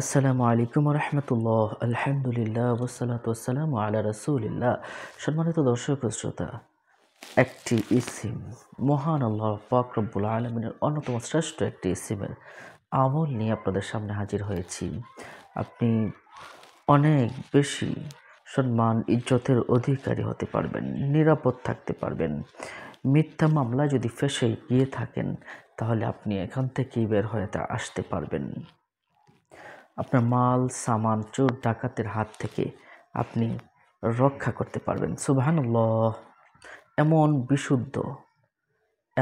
আসসালামু আলাইকুম রহমতুল্লাহ আলহামদুলিল্লাহ ওসালাতাম আল্লাহ রসুলিল্লা সম্মানিত দর্শক শ্রোতা একটি ইসিম মহান আল্লাহ ফাকরবুল আলমিনের অন্যতম শ্রেষ্ঠ একটি ইসিমের আমল নিয়ে আপনাদের সামনে হাজির হয়েছি আপনি অনেক বেশি সম্মান ইজ্জতের অধিকারী হতে পারবেন নিরাপদ থাকতে পারবেন মিথ্যা মামলা যদি ফেসে গিয়ে থাকেন তাহলে আপনি এখান থেকেই বের হয়ে আসতে পারবেন আপনার মাল সামান চোর ডাকাতের হাত থেকে আপনি রক্ষা করতে পারবেন সুবাহানুল্লাহ এমন বিশুদ্ধ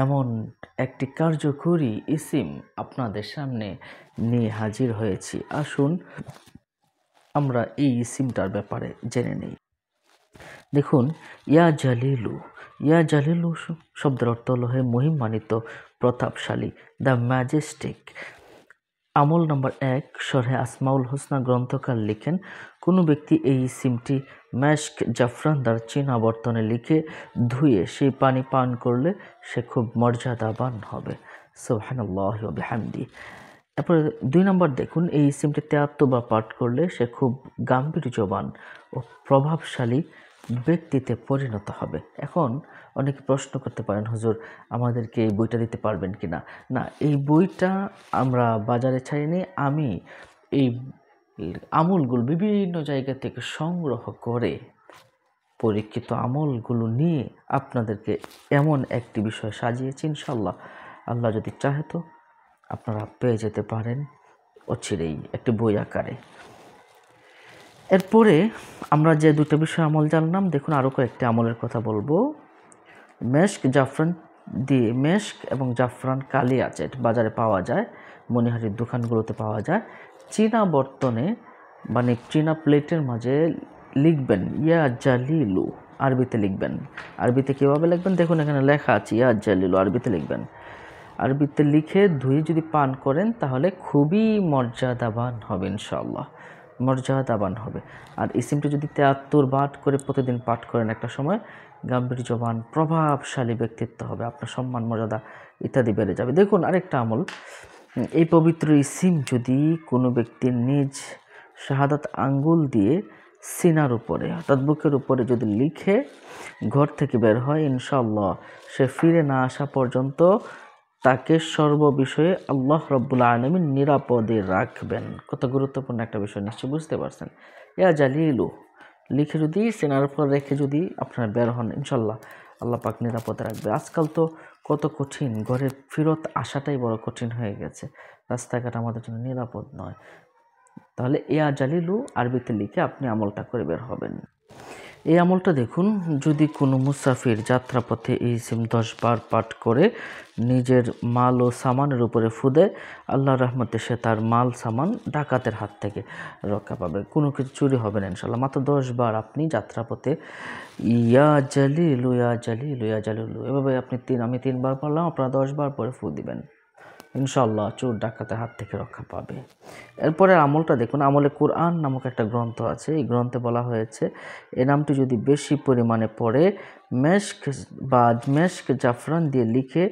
এমন একটি কার্যকরী ইসিম আপনাদের সামনে নিয়ে হাজির হয়েছি আসুন আমরা এই ইসিমটার ব্যাপারে জেনে নিই দেখুন ইয়া জালিলু ইয়া জালিলু শব্দের অর্থ হল হে মহিমানিত প্রতাপশালী দ্য ম্যাজেস্টিক আমল নম্বর এক শরহে আসমাউল হোসনা গ্রন্থকার লিখেন কোনো ব্যক্তি এই সিমটি ম্যাশক জাফরান দ্বার চীনা বর্তনে লিখে ধুয়ে সেই পানি পান করলে সে খুব মর্যাদাবান হবে সোহানি তারপরে দুই নম্বর দেখুন এই সিমটি বা পাঠ করলে সে খুব গাম্ভীর্যবান ও প্রভাবশালী ব্যক্তিতে পরিণত হবে এখন অনেকে প্রশ্ন করতে পারেন হুজুর আমাদেরকে এই বইটা দিতে পারবেন কি না না এই বইটা আমরা বাজারে ছাড়িনি আমি এই আমলগুলো বিভিন্ন জায়গা থেকে সংগ্রহ করে পরীক্ষিত আমলগুলো নিয়ে আপনাদেরকে এমন একটি বিষয় সাজিয়েছি ইনশাল্লাহ আল্লাহ যদি চাহে তো আপনারা পেয়ে যেতে পারেন অচিরেই একটি বই আকারে এরপরে আমরা যে দুটো বিষয় আমল জানলাম দেখুন আরও কয়েকটি আমলের কথা বলবো মেশক জাফরান দিয়ে মেশক এবং জাফরান কালি আছে বাজারে পাওয়া যায় মনিহারির দোকানগুলোতে পাওয়া যায় চীনা বর্তনে মানে চীনা প্লেটের মাঝে লিখবেন ইয়া জালিলু আরবিতে লিখবেন আরবিতে কীভাবে লিখবেন দেখুন এখানে লেখা আছে ইয়া জালিলু আরবিতে লিখবেন আরবিতে লিখে ধুয়ে যদি পান করেন তাহলে খুবই মর্যাদাবান হবে ইনশাল্লাহ মর্যাদাবান হবে আর ইসিমটি যদি তেয়াত্তর বার করে প্রতিদিন পাঠ করেন একটা সময় গাম্ভীর্যবান প্রভাবশালী ব্যক্তিত্ব হবে আপনার সম্মান মর্যাদা ইত্যাদি বেড়ে যাবে দেখুন আরেকটা আমল এই পবিত্র ইসিম যদি কোনো ব্যক্তির নিজ শাহাদাত আঙ্গুল দিয়ে সিনার উপরে অর্থাৎ বুকের উপরে যদি লিখে ঘর থেকে বের হয় ইনশাল্লাহ সে ফিরে না আসা পর্যন্ত তাকে সর্ববিষয়ে আল্লাহ রব্বুল আলমী নিরাপদে রাখবেন কত গুরুত্বপূর্ণ একটা বিষয় নিশ্চয়ই বুঝতে পারছেন ইয়া জালিলু লিখে যদি সেনার উপর রেখে যদি আপনারা বের হন ইনশাল্লাহ আল্লাহ পাক নিরাপদে রাখবে আজকাল তো কত কঠিন ঘরে ফেরত আসাটাই বড় কঠিন হয়ে গেছে রাস্তাঘাট আমাদের জন্য নিরাপদ নয় তাহলে ইয়া জালিলু আরবিতে লিখে আপনি আমলটা করে বের হবেন এই আমলটা দেখুন যদি কোনো মুসাফির যাত্রাপথে এই সিম দশবার পাঠ করে নিজের মাল ও সামানের উপরে ফুদে আল্লাহ রহমতে সে তার মাল সামান ডাকাতের হাত থেকে রক্ষা পাবে কোনো কিছু চুরি হবে না ইনশাল্লাহ মাত্র দশবার আপনি যাত্রাপথে ইয়া জালি লুয়া জালি লুয়া জালি লু এভাবে আপনি তিন আমি তিনবার পারলাম আপনারা দশবার পরে ফু দিবেন ইনশাল্লাহ চোর ডাকাতের হাত থেকে রক্ষা পাবে এরপরে আমলটা দেখুন আমলে কোরআন নামক একটা গ্রন্থ আছে এই গ্রন্থে বলা হয়েছে এ নামটি যদি বেশি পরিমাণে পড়ে মেশক বা মেশক জাফরান দিয়ে লিখে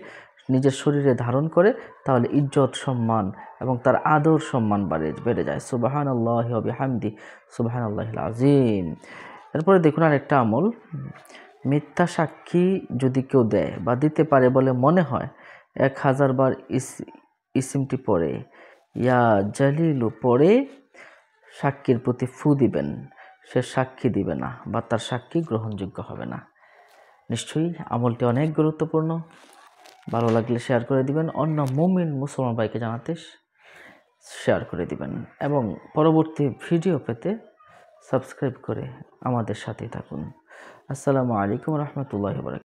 নিজের শরীরে ধারণ করে তাহলে ইজ্জত সম্মান এবং তার আদর সম্মান বাড়ে বেড়ে যায় সুবাহান আল্লাহ হামদি সুবাহান আল্লাহ আজিম এরপরে দেখুন আর একটা আমল মিথ্যা সাক্ষী যদি কেউ দেয় বা দিতে পারে বলে মনে হয় এক হাজার বার ইসিমটি পড়ে ইয়া জালিলু পড়ে সাক্ষীর প্রতি ফু দিবেন সে সাক্ষী দিবে না বা তার সাক্ষী গ্রহণযোগ্য হবে না নিশ্চয়ই আমলটি অনেক গুরুত্বপূর্ণ ভালো লাগলে শেয়ার করে দিবেন অন্য মুমিন মুসলমান ভাইকে জানাতে শেয়ার করে দিবেন এবং পরবর্তী ভিডিও পেতে সাবস্ক্রাইব করে আমাদের সাথেই থাকুন আসসালামু আলাইকুম রহমতুল্লাহ বরক